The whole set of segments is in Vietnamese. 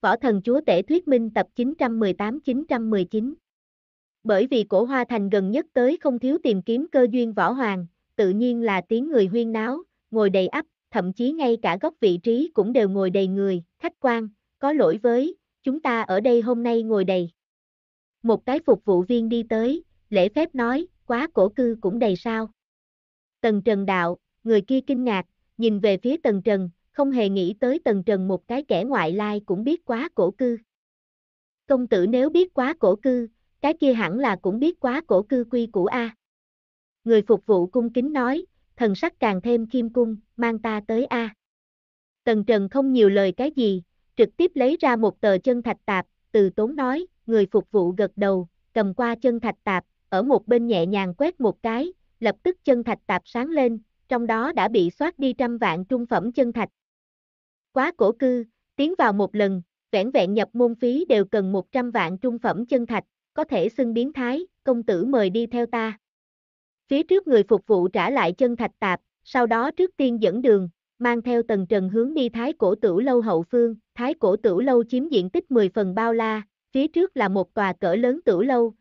Võ Thần Chúa Tể Thuyết Minh tập 918-919 Bởi vì cổ hoa thành gần nhất tới không thiếu tìm kiếm cơ duyên võ hoàng, tự nhiên là tiếng người huyên náo, ngồi đầy ấp, thậm chí ngay cả góc vị trí cũng đều ngồi đầy người, khách quan, có lỗi với, chúng ta ở đây hôm nay ngồi đầy. Một cái phục vụ viên đi tới, lễ phép nói, quá cổ cư cũng đầy sao. Tần Trần đạo, người kia kinh ngạc, nhìn về phía Tần Trần, không hề nghĩ tới Tần Trần một cái kẻ ngoại lai cũng biết quá cổ cư. Công tử nếu biết quá cổ cư, cái kia hẳn là cũng biết quá cổ cư quy của A. Người phục vụ cung kính nói, thần sắc càng thêm kim cung, mang ta tới A. Tần Trần không nhiều lời cái gì, trực tiếp lấy ra một tờ chân thạch tạp, từ tốn nói, người phục vụ gật đầu, cầm qua chân thạch tạp, ở một bên nhẹ nhàng quét một cái, lập tức chân thạch tạp sáng lên, trong đó đã bị soát đi trăm vạn trung phẩm chân thạch, quá cổ cư, tiến vào một lần, vẻn vẹn nhập môn phí đều cần 100 vạn trung phẩm chân thạch, có thể xưng biến thái, công tử mời đi theo ta. Phía trước người phục vụ trả lại chân thạch tạp, sau đó trước tiên dẫn đường, mang theo tầng trần hướng đi thái cổ tử lâu hậu phương, thái cổ tử lâu chiếm diện tích 10 phần bao la, phía trước là một tòa cỡ lớn tử lâu.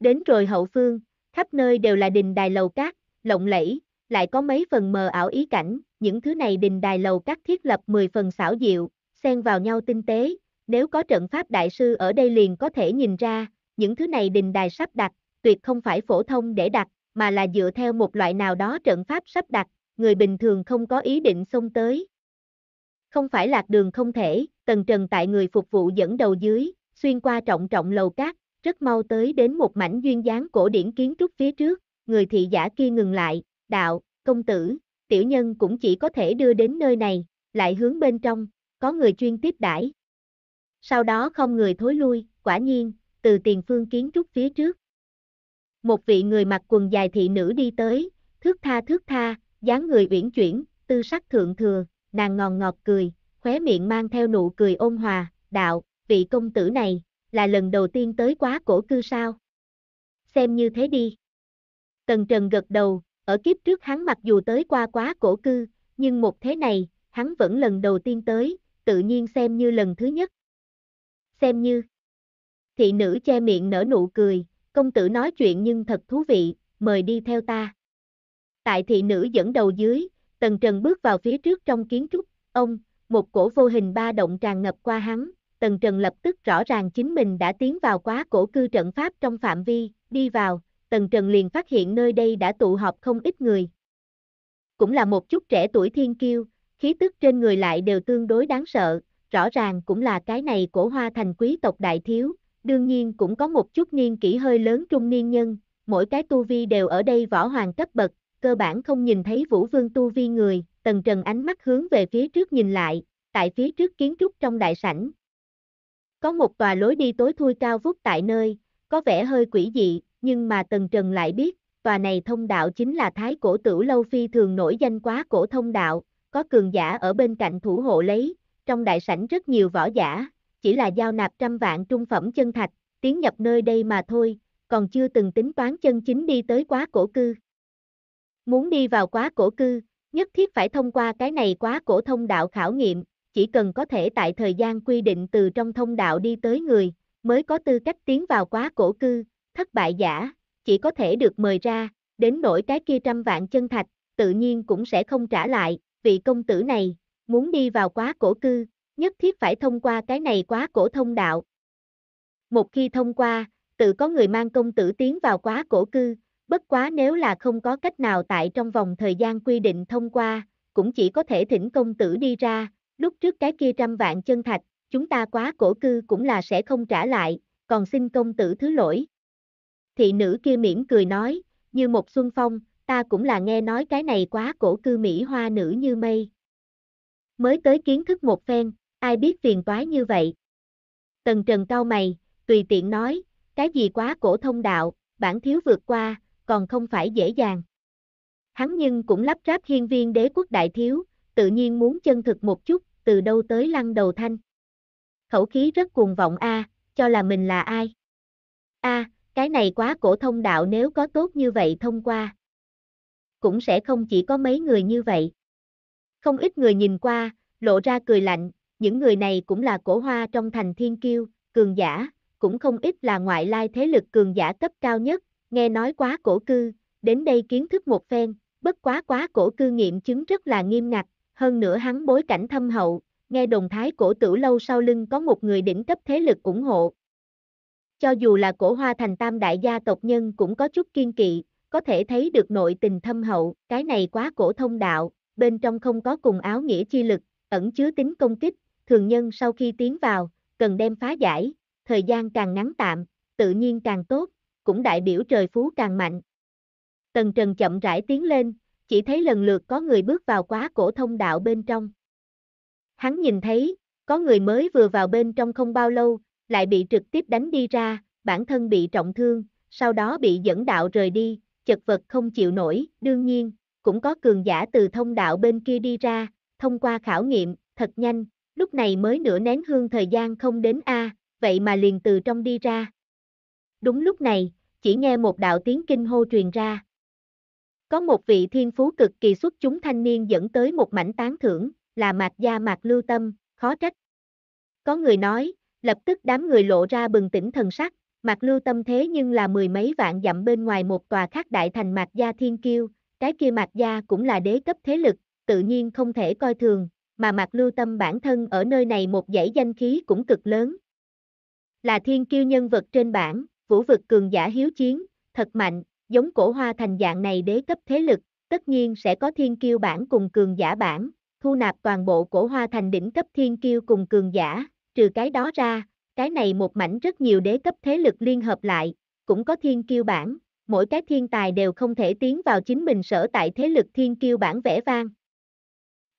Đến rồi hậu phương, khắp nơi đều là đình đài lầu cát, lộng lẫy, lại có mấy phần mờ ảo ý cảnh, những thứ này đình đài lầu các thiết lập 10 phần xảo diệu, xen vào nhau tinh tế, nếu có trận pháp đại sư ở đây liền có thể nhìn ra, những thứ này đình đài sắp đặt, tuyệt không phải phổ thông để đặt, mà là dựa theo một loại nào đó trận pháp sắp đặt, người bình thường không có ý định xông tới. Không phải lạc đường không thể, tần trần tại người phục vụ dẫn đầu dưới, xuyên qua trọng trọng lầu các rất mau tới đến một mảnh duyên dáng cổ điển kiến trúc phía trước, người thị giả kia ngừng lại, đạo, công tử, tiểu nhân cũng chỉ có thể đưa đến nơi này, lại hướng bên trong, có người chuyên tiếp đãi. Sau đó không người thối lui, quả nhiên, từ tiền phương kiến trúc phía trước. Một vị người mặc quần dài thị nữ đi tới, thước tha thước tha, dáng người uyển chuyển, tư sắc thượng thừa, nàng ngòn ngọt cười, khóe miệng mang theo nụ cười ôn hòa, đạo, vị công tử này, là lần đầu tiên tới quá cổ cư sao. Xem như thế đi. Tần Trần gật đầu, ở kiếp trước hắn mặc dù tới qua quá cổ cư, nhưng một thế này, hắn vẫn lần đầu tiên tới, tự nhiên xem như lần thứ nhất. Xem như. Thị nữ che miệng nở nụ cười, công tử nói chuyện nhưng thật thú vị, mời đi theo ta. Tại thị nữ dẫn đầu dưới, Tần Trần bước vào phía trước trong kiến trúc, ông, một cổ vô hình ba động tràn ngập qua hắn, Tần Trần lập tức rõ ràng chính mình đã tiến vào quá cổ cư trận pháp trong phạm vi, đi vào, Tần Trần liền phát hiện nơi đây đã tụ họp không ít người. Cũng là một chút trẻ tuổi thiên kiêu, khí tức trên người lại đều tương đối đáng sợ, rõ ràng cũng là cái này cổ hoa thành quý tộc đại thiếu, đương nhiên cũng có một chút niên kỷ hơi lớn trung niên nhân, mỗi cái tu vi đều ở đây võ hoàng cấp bậc, cơ bản không nhìn thấy vũ vương tu vi người, tần trần ánh mắt hướng về phía trước nhìn lại, tại phía trước kiến trúc trong đại sảnh. Có một tòa lối đi tối thui cao vút tại nơi, có vẻ hơi quỷ dị, nhưng mà Tần Trần lại biết, tòa này thông đạo chính là thái cổ tử lâu phi thường nổi danh quá cổ thông đạo, có cường giả ở bên cạnh thủ hộ lấy, trong đại sảnh rất nhiều võ giả, chỉ là giao nạp trăm vạn trung phẩm chân thạch, tiến nhập nơi đây mà thôi, còn chưa từng tính toán chân chính đi tới quá cổ cư. Muốn đi vào quá cổ cư, nhất thiết phải thông qua cái này quá cổ thông đạo khảo nghiệm, chỉ cần có thể tại thời gian quy định từ trong thông đạo đi tới người, mới có tư cách tiến vào quá cổ cư, thất bại giả, chỉ có thể được mời ra, đến nỗi cái kia trăm vạn chân thạch, tự nhiên cũng sẽ không trả lại, vị công tử này, muốn đi vào quá cổ cư, nhất thiết phải thông qua cái này quá cổ thông đạo. Một khi thông qua, tự có người mang công tử tiến vào quá cổ cư, bất quá nếu là không có cách nào tại trong vòng thời gian quy định thông qua, cũng chỉ có thể thỉnh công tử đi ra, lúc trước cái kia trăm vạn chân thạch, chúng ta quá cổ cư cũng là sẽ không trả lại, còn xin công tử thứ lỗi thị nữ kia mỉm cười nói, như một xuân phong, ta cũng là nghe nói cái này quá cổ cư Mỹ hoa nữ như mây. Mới tới kiến thức một phen, ai biết phiền toái như vậy. Tần Trần cao mày, tùy tiện nói, cái gì quá cổ thông đạo, bản thiếu vượt qua, còn không phải dễ dàng. Hắn nhưng cũng lắp ráp hiên viên đế quốc đại thiếu, tự nhiên muốn chân thực một chút, từ đâu tới lăng đầu thanh. Khẩu khí rất cuồng vọng a, cho là mình là ai? A, cái này quá cổ thông đạo nếu có tốt như vậy thông qua. Cũng sẽ không chỉ có mấy người như vậy. Không ít người nhìn qua, lộ ra cười lạnh, những người này cũng là cổ hoa trong thành thiên kiêu, cường giả, cũng không ít là ngoại lai thế lực cường giả cấp cao nhất, nghe nói quá cổ cư, đến đây kiến thức một phen, bất quá quá cổ cư nghiệm chứng rất là nghiêm ngặt, hơn nữa hắn bối cảnh thâm hậu, nghe đồng thái cổ tử lâu sau lưng có một người đỉnh cấp thế lực ủng hộ, cho dù là cổ hoa thành tam đại gia tộc nhân cũng có chút kiên kỵ, có thể thấy được nội tình thâm hậu, cái này quá cổ thông đạo, bên trong không có cùng áo nghĩa chi lực, ẩn chứa tính công kích, thường nhân sau khi tiến vào, cần đem phá giải, thời gian càng ngắn tạm, tự nhiên càng tốt, cũng đại biểu trời phú càng mạnh. Tần Trần chậm rãi tiến lên, chỉ thấy lần lượt có người bước vào quá cổ thông đạo bên trong. Hắn nhìn thấy, có người mới vừa vào bên trong không bao lâu, lại bị trực tiếp đánh đi ra, bản thân bị trọng thương, sau đó bị dẫn đạo rời đi, chật vật không chịu nổi, đương nhiên, cũng có cường giả từ thông đạo bên kia đi ra, thông qua khảo nghiệm, thật nhanh, lúc này mới nửa nén hương thời gian không đến A, vậy mà liền từ trong đi ra. Đúng lúc này, chỉ nghe một đạo tiếng kinh hô truyền ra. Có một vị thiên phú cực kỳ xuất chúng thanh niên dẫn tới một mảnh tán thưởng, là mạc gia mạc lưu tâm, khó trách. Có người nói, lập tức đám người lộ ra bừng tỉnh thần sắc, Mạc Lưu Tâm thế nhưng là mười mấy vạn dặm bên ngoài một tòa khác đại thành Mạc Gia Thiên Kiêu, cái kia Mạc Gia cũng là đế cấp thế lực, tự nhiên không thể coi thường, mà Mạc Lưu Tâm bản thân ở nơi này một dãy danh khí cũng cực lớn. Là thiên kiêu nhân vật trên bảng, vũ vực cường giả hiếu chiến, thật mạnh, giống cổ hoa thành dạng này đế cấp thế lực, tất nhiên sẽ có thiên kiêu bản cùng cường giả bản, thu nạp toàn bộ cổ hoa thành đỉnh cấp thiên kiêu cùng cường giả, Trừ cái đó ra, cái này một mảnh rất nhiều đế cấp thế lực liên hợp lại, cũng có thiên kiêu bản, mỗi cái thiên tài đều không thể tiến vào chính mình sở tại thế lực thiên kiêu bản vẽ vang.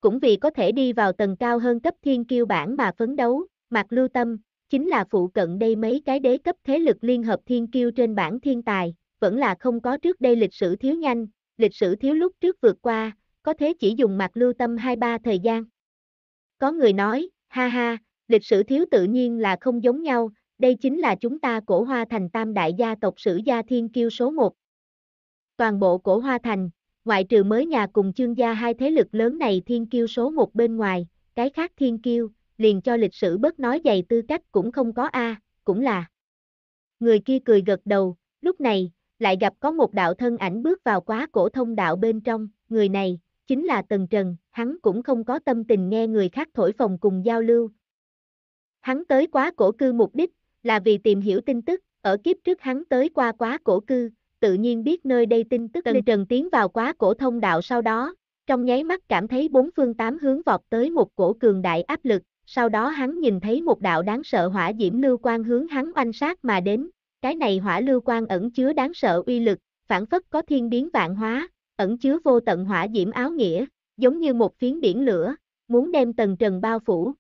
Cũng vì có thể đi vào tầng cao hơn cấp thiên kiêu bản mà phấn đấu, mặc Lưu Tâm, chính là phụ cận đây mấy cái đế cấp thế lực liên hợp thiên kiêu trên bản thiên tài, vẫn là không có trước đây lịch sử thiếu nhanh, lịch sử thiếu lúc trước vượt qua, có thế chỉ dùng mặc Lưu Tâm 2-3 thời gian. Có người nói, ha ha, lịch sử thiếu tự nhiên là không giống nhau, đây chính là chúng ta cổ hoa thành tam đại gia tộc sử gia thiên kiêu số 1. Toàn bộ cổ hoa thành, ngoại trừ mới nhà cùng chương gia hai thế lực lớn này thiên kiêu số 1 bên ngoài, cái khác thiên kiêu, liền cho lịch sử bớt nói dày tư cách cũng không có A, cũng là. Người kia cười gật đầu, lúc này, lại gặp có một đạo thân ảnh bước vào quá cổ thông đạo bên trong, người này, chính là Tần Trần, hắn cũng không có tâm tình nghe người khác thổi phồng cùng giao lưu, Hắn tới quá cổ cư mục đích, là vì tìm hiểu tin tức, ở kiếp trước hắn tới qua quá cổ cư, tự nhiên biết nơi đây tin tức Tân Trần tiến vào quá cổ thông đạo sau đó, trong nháy mắt cảm thấy bốn phương tám hướng vọt tới một cổ cường đại áp lực, sau đó hắn nhìn thấy một đạo đáng sợ hỏa diễm lưu quang hướng hắn oanh sát mà đến, cái này hỏa lưu quang ẩn chứa đáng sợ uy lực, phản phất có thiên biến vạn hóa, ẩn chứa vô tận hỏa diễm áo nghĩa, giống như một phiến biển lửa, muốn đem Tần Trần bao phủ,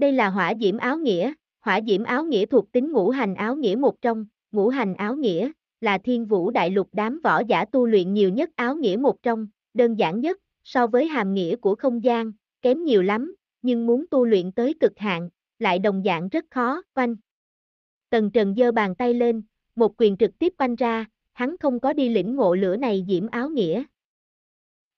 đây là hỏa diễm áo nghĩa, hỏa diễm áo nghĩa thuộc tính ngũ hành áo nghĩa một trong, ngũ hành áo nghĩa là thiên vũ đại lục đám võ giả tu luyện nhiều nhất áo nghĩa một trong, đơn giản nhất, so với hàm nghĩa của không gian, kém nhiều lắm, nhưng muốn tu luyện tới cực hạn, lại đồng dạng rất khó, oanh. Tần Trần giơ bàn tay lên, một quyền trực tiếp quanh ra, hắn không có đi lĩnh ngộ lửa này diễm áo nghĩa.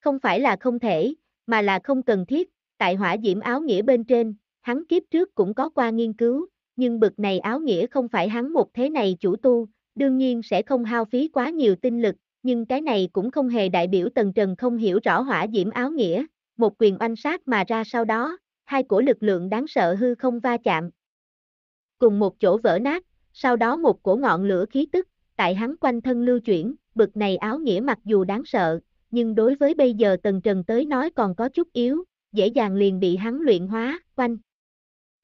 Không phải là không thể, mà là không cần thiết, tại hỏa diễm áo nghĩa bên trên, hắn kiếp trước cũng có qua nghiên cứu, nhưng bực này áo nghĩa không phải hắn một thế này chủ tu, đương nhiên sẽ không hao phí quá nhiều tinh lực, nhưng cái này cũng không hề đại biểu Tần Trần không hiểu rõ hỏa diễm áo nghĩa, một quyền oanh sát mà ra sau đó, hai cổ lực lượng đáng sợ hư không va chạm. Cùng một chỗ vỡ nát, sau đó một cổ ngọn lửa khí tức, tại hắn quanh thân lưu chuyển, bực này áo nghĩa mặc dù đáng sợ, nhưng đối với bây giờ Tần Trần tới nói còn có chút yếu, dễ dàng liền bị hắn luyện hóa, quanh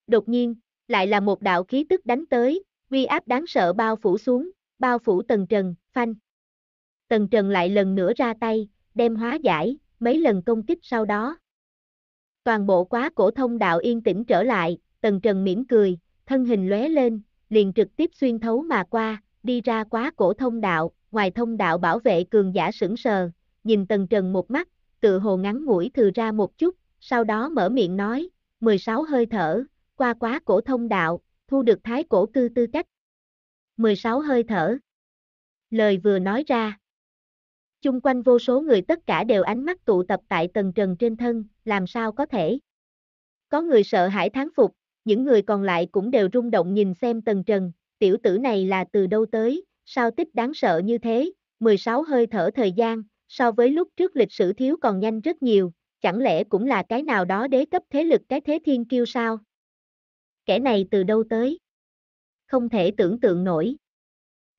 đột nhiên, lại là một đạo khí tức đánh tới, uy áp đáng sợ bao phủ xuống, bao phủ tầng trần, phanh. Tần Trần lại lần nữa ra tay, đem hóa giải, mấy lần công kích sau đó. Toàn bộ quá cổ thông đạo yên tĩnh trở lại, Tần Trần mỉm cười, thân hình lóe lên, liền trực tiếp xuyên thấu mà qua, đi ra quá cổ thông đạo, ngoài thông đạo bảo vệ cường giả sững sờ, nhìn Tần Trần một mắt, tự hồ ngắn ngủi thừa ra một chút, sau đó mở miệng nói, 16 hơi thở, qua quá cổ thông đạo, thu được thái cổ cư tư cách. 16 hơi thở. Lời vừa nói ra. Chung quanh vô số người tất cả đều ánh mắt tụ tập tại tầng trần trên thân, làm sao có thể. Có người sợ hãi thán phục, những người còn lại cũng đều rung động nhìn xem tầng trần, tiểu tử này là từ đâu tới, sao tích đáng sợ như thế, 16 hơi thở thời gian, so với lúc trước lịch sử thiếu còn nhanh rất nhiều, chẳng lẽ cũng là cái nào đó đế cấp thế lực cái thế thiên kiêu sao? kẻ này từ đâu tới? Không thể tưởng tượng nổi.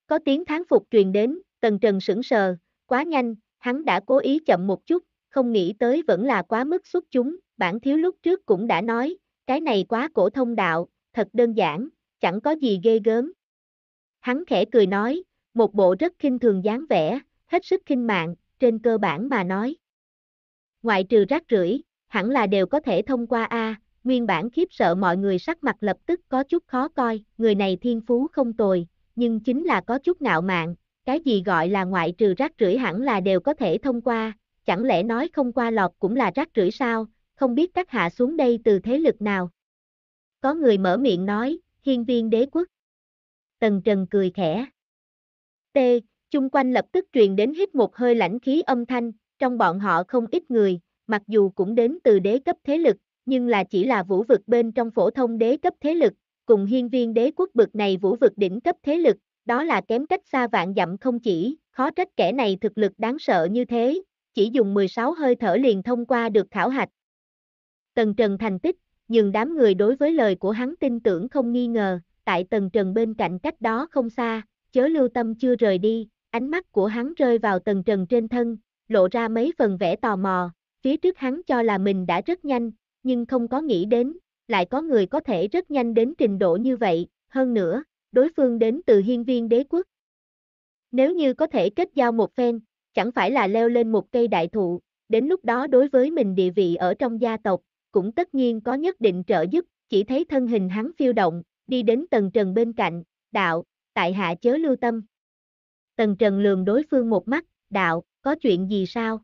Có tiếng thán phục truyền đến, Tần Trần sững sờ, quá nhanh, hắn đã cố ý chậm một chút, không nghĩ tới vẫn là quá mức xuất chúng, bản thiếu lúc trước cũng đã nói, cái này quá cổ thông đạo, thật đơn giản, chẳng có gì ghê gớm. Hắn khẽ cười nói, một bộ rất khinh thường dáng vẻ, hết sức khinh mạng, trên cơ bản mà nói. Ngoại trừ rác rưởi, hẳn là đều có thể thông qua A, Nguyên bản khiếp sợ mọi người sắc mặt lập tức có chút khó coi, người này thiên phú không tồi, nhưng chính là có chút ngạo mạn, cái gì gọi là ngoại trừ rác rưởi hẳn là đều có thể thông qua, chẳng lẽ nói không qua lọt cũng là rác rưởi sao, không biết các hạ xuống đây từ thế lực nào. Có người mở miệng nói, hiên viên đế quốc. Tần Trần cười khẽ. T, chung quanh lập tức truyền đến hít một hơi lãnh khí âm thanh, trong bọn họ không ít người, mặc dù cũng đến từ đế cấp thế lực, nhưng là chỉ là vũ vực bên trong phổ thông đế cấp thế lực, cùng hiên viên đế quốc bực này vũ vực đỉnh cấp thế lực, đó là kém cách xa vạn dặm không chỉ, khó trách kẻ này thực lực đáng sợ như thế, chỉ dùng 16 hơi thở liền thông qua được khảo hạch. Tần Trần thành tích, nhưng đám người đối với lời của hắn tin tưởng không nghi ngờ, tại Tần Trần bên cạnh cách đó không xa, chớ lưu tâm chưa rời đi, ánh mắt của hắn rơi vào Tần Trần trên thân, lộ ra mấy phần vẻ tò mò, phía trước hắn cho là mình đã rất nhanh, nhưng không có nghĩ đến, lại có người có thể rất nhanh đến trình độ như vậy, hơn nữa, đối phương đến từ hiên viên đế quốc. Nếu như có thể kết giao một phen, chẳng phải là leo lên một cây đại thụ, đến lúc đó đối với mình địa vị ở trong gia tộc, cũng tất nhiên có nhất định trợ giúp, chỉ thấy thân hình hắn phiêu động, đi đến tầng trần bên cạnh, đạo, tại hạ chớ lưu tâm. Tần trần lường đối phương một mắt, đạo, có chuyện gì sao?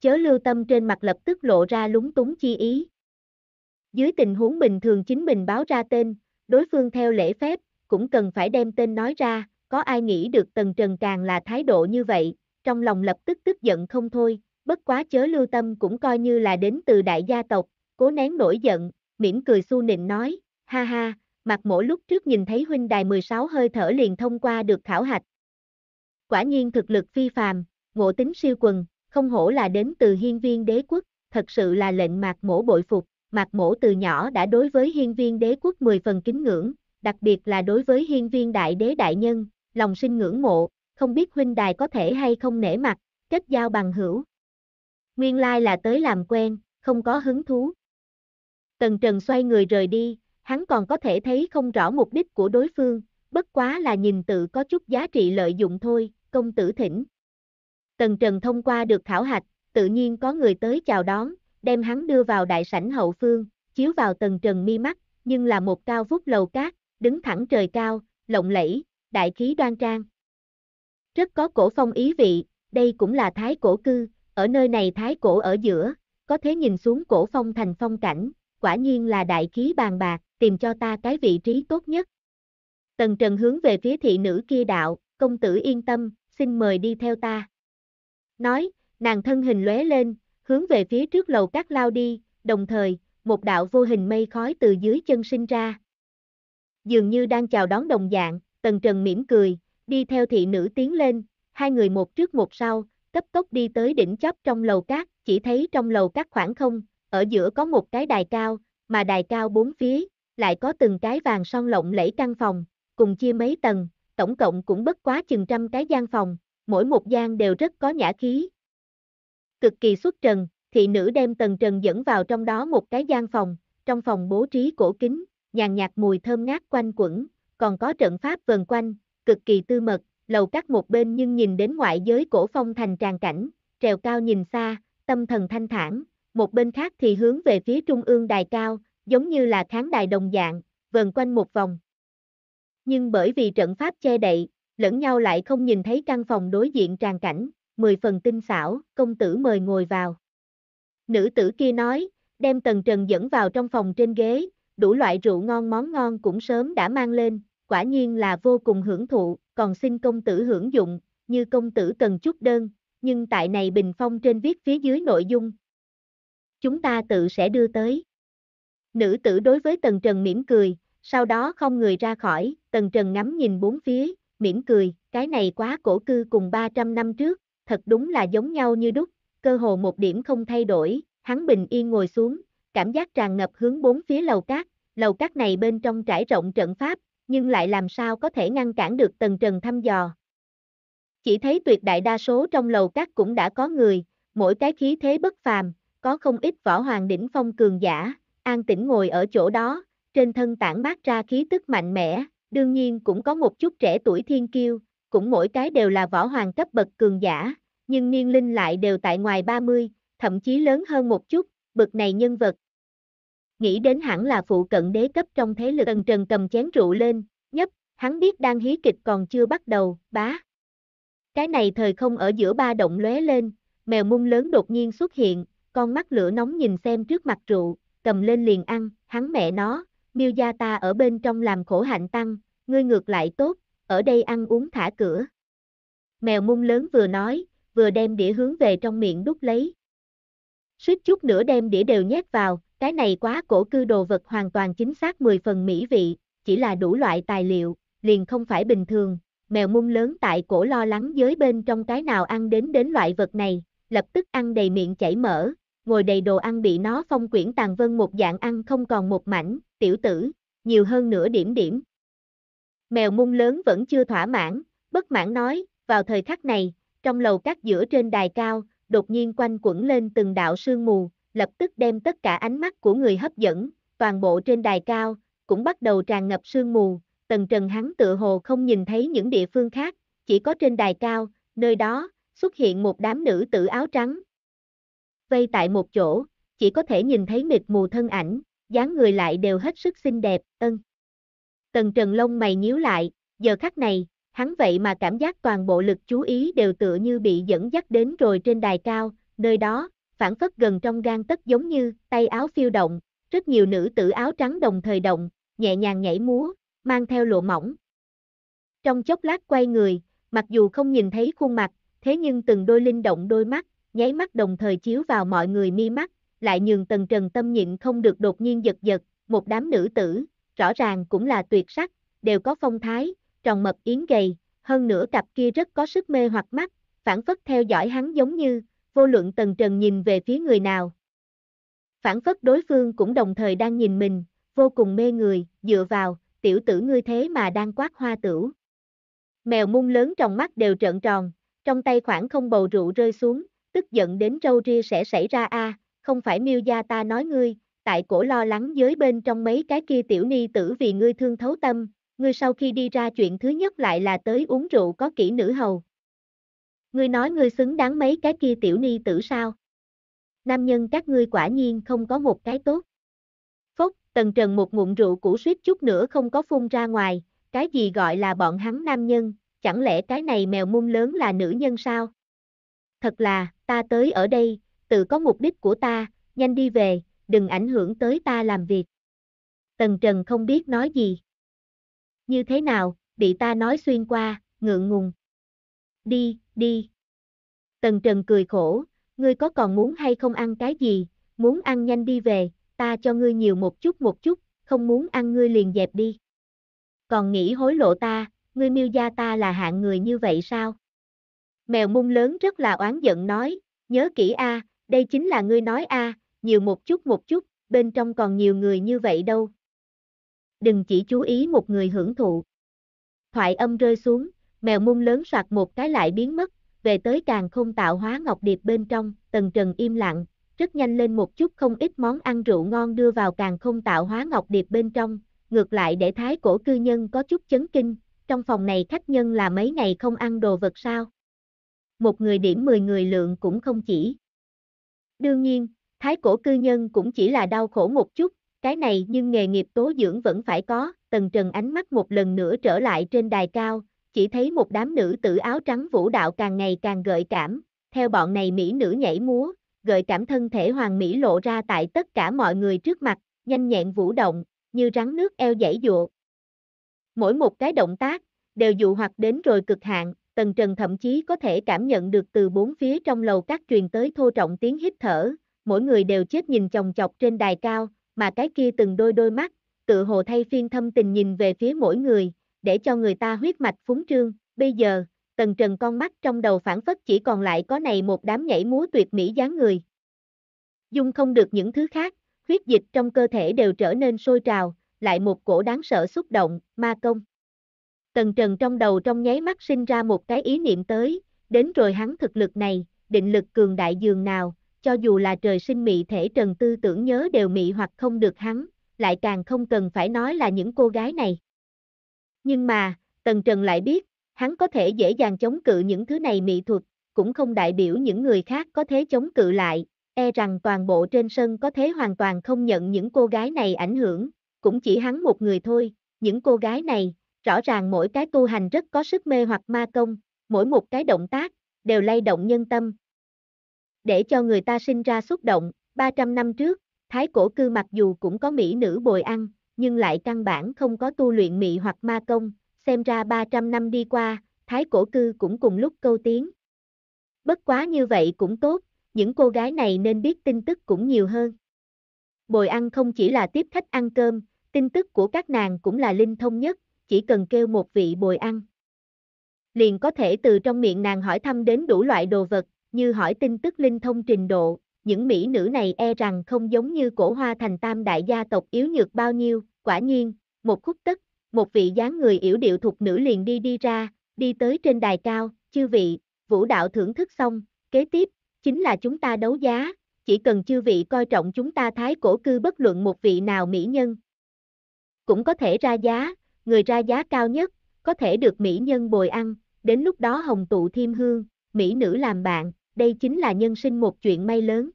chớ lưu tâm trên mặt lập tức lộ ra lúng túng chi ý. Dưới tình huống bình thường chính mình báo ra tên, đối phương theo lễ phép, cũng cần phải đem tên nói ra, có ai nghĩ được Tần Trần càng là thái độ như vậy, trong lòng lập tức tức giận không thôi, bất quá chớ lưu tâm cũng coi như là đến từ đại gia tộc, cố nén nổi giận, mỉm cười su nịnh nói, ha ha, mặt mỗi lúc trước nhìn thấy huynh đài 16 hơi thở liền thông qua được khảo hạch. Quả nhiên thực lực phi phàm, ngộ tính siêu quần, không hổ là đến từ hiên viên đế quốc, thật sự là lệnh mạc mổ bội phục, mạc mổ từ nhỏ đã đối với hiên viên đế quốc 10 phần kính ngưỡng, đặc biệt là đối với hiên viên đại đế đại nhân, lòng sinh ngưỡng mộ, không biết huynh đài có thể hay không nể mặt, kết giao bằng hữu. Nguyên lai là tới làm quen, không có hứng thú. Tần Trần xoay người rời đi, hắn còn có thể thấy không rõ mục đích của đối phương, bất quá là nhìn tự có chút giá trị lợi dụng thôi, công tử thỉnh. Tần Trần thông qua được khảo hạch, tự nhiên có người tới chào đón, đem hắn đưa vào đại sảnh hậu phương, chiếu vào Tần Trần mi mắt, nhưng là một cao vút lầu cát, đứng thẳng trời cao, lộng lẫy, đại khí đoan trang. Rất có cổ phong ý vị, đây cũng là thái cổ cư, ở nơi này thái cổ ở giữa, có thể nhìn xuống cổ phong thành phong cảnh, quả nhiên là đại khí bàn bạc, tìm cho ta cái vị trí tốt nhất. Tần Trần hướng về phía thị nữ kia đạo, công tử yên tâm, xin mời đi theo ta nói, nàng thân hình lóe lên, hướng về phía trước lầu cát lao đi, đồng thời, một đạo vô hình mây khói từ dưới chân sinh ra. Dường như đang chào đón đồng dạng, tần trần mỉm cười, đi theo thị nữ tiến lên, hai người một trước một sau, cấp tốc đi tới đỉnh chóp trong lầu cát, chỉ thấy trong lầu cát khoảng không, ở giữa có một cái đài cao, mà đài cao bốn phía, lại có từng cái vàng son lộng lẫy căn phòng, cùng chia mấy tầng, tổng cộng cũng bất quá chừng trăm cái gian phòng, mỗi một gian đều rất có nhã khí. Cực kỳ xuất trần, thị nữ đem Tần Trần dẫn vào trong đó một cái gian phòng, trong phòng bố trí cổ kính, nhàn nhạt mùi thơm ngát quanh quẩn, còn có trận pháp vần quanh, cực kỳ tư mật, lầu cắt một bên nhưng nhìn đến ngoại giới cổ phong thành tràn cảnh, trèo cao nhìn xa, tâm thần thanh thản, một bên khác thì hướng về phía trung ương đài cao, giống như là kháng đài đồng dạng, vần quanh một vòng. Nhưng bởi vì trận pháp che đậy, lẫn nhau lại không nhìn thấy căn phòng đối diện tràn cảnh, mười phần tinh xảo, công tử mời ngồi vào. Nữ tử kia nói, đem Tần Trần dẫn vào trong phòng trên ghế, đủ loại rượu ngon món ngon cũng sớm đã mang lên, quả nhiên là vô cùng hưởng thụ, còn xin công tử hưởng dụng, như công tử cần chút đơn, nhưng tại này bình phong trên viết phía dưới nội dung. Chúng ta tự sẽ đưa tới. Nữ tử đối với Tần Trần mỉm cười, sau đó không người ra khỏi, Tần Trần ngắm nhìn bốn phía, mỉm cười, cái này quá cổ cư cùng 300 năm trước, thật đúng là giống nhau như đúc, cơ hồ một điểm không thay đổi, hắn bình yên ngồi xuống, cảm giác tràn ngập hướng bốn phía lầu cát, lầu cát này bên trong trải rộng trận pháp, nhưng lại làm sao có thể ngăn cản được tầng trần thăm dò. Chỉ thấy tuyệt đại đa số trong lầu cát cũng đã có người, mỗi cái khí thế bất phàm, có không ít võ hoàng đỉnh phong cường giả, an tĩnh ngồi ở chỗ đó, trên thân tản mát ra khí tức mạnh mẽ, đương nhiên cũng có một chút trẻ tuổi thiên kiêu, cũng mỗi cái đều là võ hoàng cấp bậc cường giả, nhưng niên linh lại đều tại ngoài 30, thậm chí lớn hơn một chút, bậc này nhân vật. Nghĩ đến hẳn là phụ cận đế cấp trong thế lực Ân Trần cầm chén rượu lên, nhấp, hắn biết đang hí kịch còn chưa bắt đầu, bá. Cái này thời không ở giữa ba động lóe lên, mèo mung lớn đột nhiên xuất hiện, con mắt lửa nóng nhìn xem trước mặt rượu, cầm lên liền ăn, hắn mẹ nó, miêu gia ta ở bên trong làm khổ hạnh tăng, ngươi ngược lại tốt, ở đây ăn uống thả cửa. Mèo mung lớn vừa nói, vừa đem đĩa hướng về trong miệng đút lấy. Suýt chút nữa đem đĩa đều nhét vào, cái này quá cổ cư đồ vật hoàn toàn chính xác 10 phần mỹ vị, chỉ là đủ loại tài liệu, liền không phải bình thường. Mèo mung lớn tại cổ lo lắng giới bên trong cái nào ăn đến đến loại vật này, lập tức ăn đầy miệng chảy mỡ, ngồi đầy đồ ăn bị nó phong quyển tàn vân một dạng ăn không còn một mảnh, tiểu tử, nhiều hơn nửa điểm điểm. Mèo mung lớn vẫn chưa thỏa mãn, bất mãn nói, vào thời khắc này, trong lầu các giữa trên đài cao, đột nhiên quanh quẩn lên từng đạo sương mù, lập tức đem tất cả ánh mắt của người hấp dẫn, toàn bộ trên đài cao, cũng bắt đầu tràn ngập sương mù, tần trần hắn tự hồ không nhìn thấy những địa phương khác, chỉ có trên đài cao, nơi đó, xuất hiện một đám nữ tử áo trắng, vây tại một chỗ, chỉ có thể nhìn thấy mịt mù thân ảnh, dáng người lại đều hết sức xinh đẹp, ân. Tần Trần Long mày nhíu lại, giờ khắc này, hắn vậy mà cảm giác toàn bộ lực chú ý đều tựa như bị dẫn dắt đến rồi trên đài cao, nơi đó, phản phất gần trong gan tất giống như tay áo phiêu động, rất nhiều nữ tử áo trắng đồng thời động, nhẹ nhàng nhảy múa, mang theo lụa mỏng. Trong chốc lát quay người, mặc dù không nhìn thấy khuôn mặt, thế nhưng từng đôi linh động đôi mắt, nháy mắt đồng thời chiếu vào mọi người mi mắt, lại nhường tần trần tâm nhịn không được đột nhiên giật giật, một đám nữ tử, rõ ràng cũng là tuyệt sắc, đều có phong thái, tròn mập yến gầy, hơn nữa cặp kia rất có sức mê hoặc mắt, phản phất theo dõi hắn giống như, vô luận tần trần nhìn về phía người nào. Phản phất đối phương cũng đồng thời đang nhìn mình, vô cùng mê người, dựa vào, tiểu tử ngươi thế mà đang quát hoa tửu. Mèo mung lớn trong mắt đều trợn tròn, trong tay khoảng không bầu rượu rơi xuống, tức giận đến râu ria sẽ xảy ra a, không phải miêu gia ta nói ngươi, tại cổ lo lắng giới bên trong mấy cái kia tiểu ni tử vì ngươi thương thấu tâm, ngươi sau khi đi ra chuyện thứ nhất lại là tới uống rượu có kỹ nữ hầu. Ngươi nói ngươi xứng đáng mấy cái kia tiểu ni tử sao? Nam nhân các ngươi quả nhiên không có một cái tốt. phúc tần trần một ngụm rượu cũ suýt chút nữa không có phun ra ngoài, cái gì gọi là bọn hắn nam nhân, chẳng lẽ cái này mèo mung lớn là nữ nhân sao? thật là, ta tới ở đây, tự có mục đích của ta, nhanh đi về, đừng ảnh hưởng tới ta làm việc. Tần Trần không biết nói gì. Như thế nào, bị ta nói xuyên qua, ngượng ngùng. Đi, đi. Tần Trần cười khổ, ngươi có còn muốn hay không ăn cái gì, muốn ăn nhanh đi về, ta cho ngươi nhiều một chút một chút, không muốn ăn ngươi liền dẹp đi. Còn nghĩ hối lộ ta, ngươi miêu gia ta là hạng người như vậy sao? Mèo mung lớn rất là oán giận nói, nhớ kỹ a, đây chính là ngươi nói a, nhiều một chút một chút, bên trong còn nhiều người như vậy đâu. Đừng chỉ chú ý một người hưởng thụ. Thoại âm rơi xuống, mèo mung lớn soạt một cái lại biến mất, về tới càng không tạo hóa ngọc điệp bên trong, tần trần im lặng, rất nhanh lên một chút không ít món ăn rượu ngon đưa vào càng không tạo hóa ngọc điệp bên trong, ngược lại để thái cổ cư nhân có chút chấn kinh, trong phòng này khách nhân là mấy ngày không ăn đồ vật sao một người điểm 10 người lượng cũng không chỉ. Đương nhiên, thái cổ cư nhân cũng chỉ là đau khổ một chút, cái này nhưng nghề nghiệp tố dưỡng vẫn phải có, tần trần ánh mắt một lần nữa trở lại trên đài cao, chỉ thấy một đám nữ tử áo trắng vũ đạo càng ngày càng gợi cảm, theo bọn này mỹ nữ nhảy múa, gợi cảm thân thể hoàng mỹ lộ ra tại tất cả mọi người trước mặt, nhanh nhẹn vũ động, như rắn nước eo dãy dụa. Mỗi một cái động tác, đều dụ hoặc đến rồi cực hạn, Tần Trần thậm chí có thể cảm nhận được từ bốn phía trong lầu các truyền tới thô trọng tiếng hít thở, mỗi người đều chết nhìn chồng chọc trên đài cao, mà cái kia từng đôi đôi mắt, tự hồ thay phiên thâm tình nhìn về phía mỗi người, để cho người ta huyết mạch phúng trương, bây giờ, Tần Trần con mắt trong đầu phản phất chỉ còn lại có này một đám nhảy múa tuyệt mỹ dáng người. Dung không được những thứ khác, huyết dịch trong cơ thể đều trở nên sôi trào, lại một cổ đáng sợ xúc động, ma công. Tần Trần trong đầu trong nháy mắt sinh ra một cái ý niệm tới, đến rồi hắn thực lực này, định lực cường đại dường nào, cho dù là trời sinh mị thể Trần Tư tưởng nhớ đều mị hoặc không được hắn, lại càng không cần phải nói là những cô gái này. Nhưng mà, Tần Trần lại biết, hắn có thể dễ dàng chống cự những thứ này mị thuật, cũng không đại biểu những người khác có thế chống cự lại, e rằng toàn bộ trên sân có thế hoàn toàn không nhận những cô gái này ảnh hưởng, cũng chỉ hắn một người thôi, những cô gái này, Rõ ràng mỗi cái tu hành rất có sức mê hoặc ma công, mỗi một cái động tác, đều lay động nhân tâm. Để cho người ta sinh ra xúc động, 300 năm trước, thái cổ cư mặc dù cũng có mỹ nữ bồi ăn, nhưng lại căn bản không có tu luyện mị hoặc ma công, xem ra 300 năm đi qua, thái cổ cư cũng cùng lúc câu tiếng. Bất quá như vậy cũng tốt, những cô gái này nên biết tin tức cũng nhiều hơn. Bồi ăn không chỉ là tiếp khách ăn cơm, tin tức của các nàng cũng là linh thông nhất, chỉ cần kêu một vị bồi ăn. Liền có thể từ trong miệng nàng hỏi thăm đến đủ loại đồ vật, như hỏi tin tức linh thông trình độ, những mỹ nữ này e rằng không giống như cổ hoa thành tam đại gia tộc yếu nhược bao nhiêu, quả nhiên, một khúc tức, một vị dáng người yểu điệu thuộc nữ liền đi đi ra, đi tới trên đài cao, chư vị, vũ đạo thưởng thức xong, kế tiếp, chính là chúng ta đấu giá, chỉ cần chư vị coi trọng chúng ta thái cổ cư bất luận một vị nào mỹ nhân, cũng có thể ra giá, người ra giá cao nhất, có thể được mỹ nhân bồi ăn, đến lúc đó hồng tụ thêm hương, mỹ nữ làm bạn, đây chính là nhân sinh một chuyện may lớn.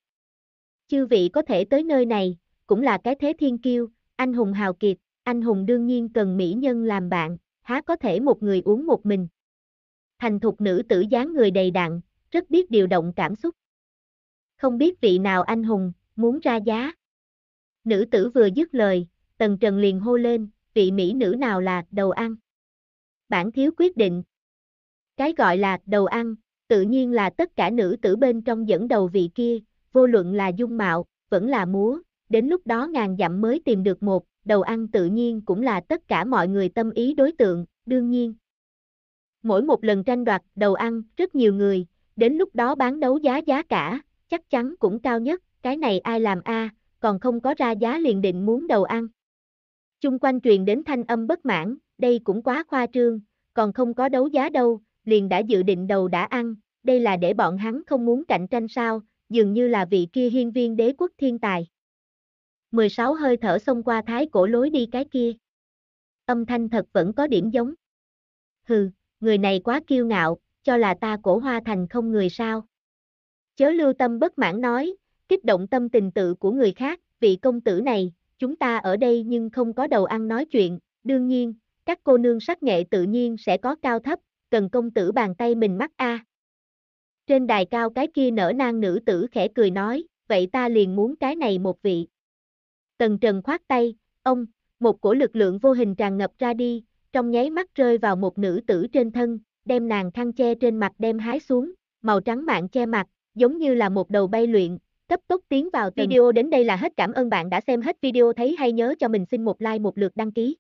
Chư vị có thể tới nơi này, cũng là cái thế thiên kiêu, anh hùng hào kiệt, anh hùng đương nhiên cần mỹ nhân làm bạn, há có thể một người uống một mình. Thành thục nữ tử dáng người đầy đặn, rất biết điều động cảm xúc. Không biết vị nào anh hùng, muốn ra giá. Nữ tử vừa dứt lời, Tần Trần liền hô lên, vị mỹ nữ nào là đầu ăn. Bản thiếu quyết định. Cái gọi là đầu ăn, tự nhiên là tất cả nữ tử bên trong dẫn đầu vị kia, vô luận là dung mạo, vẫn là múa, đến lúc đó ngàn dặm mới tìm được một, đầu ăn tự nhiên cũng là tất cả mọi người tâm ý đối tượng, đương nhiên. Mỗi một lần tranh đoạt đầu ăn, rất nhiều người, đến lúc đó bán đấu giá giá cả, chắc chắn cũng cao nhất, cái này ai làm a còn không có ra giá liền định muốn đầu ăn. Chung quanh truyền đến thanh âm bất mãn, đây cũng quá khoa trương, còn không có đấu giá đâu, liền đã dự định đầu đã ăn, đây là để bọn hắn không muốn cạnh tranh sao, dường như là vị kia hiên viên đế quốc thiên tài. 16 hơi thở xông qua thái cổ lối đi cái kia. Âm thanh thật vẫn có điểm giống. Hừ, người này quá kiêu ngạo, cho là ta cổ hoa thành không người sao. Chớ lưu tâm bất mãn nói, kích động tâm tình tự của người khác, vị công tử này, chúng ta ở đây nhưng không có đầu ăn nói chuyện, đương nhiên, các cô nương sắc nghệ tự nhiên sẽ có cao thấp, cần công tử bàn tay mình mắt a. Trên đài cao cái kia nở nang nữ tử khẽ cười nói, vậy ta liền muốn cái này một vị. Tần Trần khoát tay, ông, một cổ lực lượng vô hình tràn ngập ra đi, trong nháy mắt rơi vào một nữ tử trên thân, đem nàng khăn che trên mặt đem hái xuống, màu trắng mạng che mặt, giống như là một đầu bay luyện, cấp tốc tiến vào Từng. Vâng. video đến đây là hết cảm ơn bạn đã xem hết video thấy hay nhớ cho mình xin một like một lượt đăng ký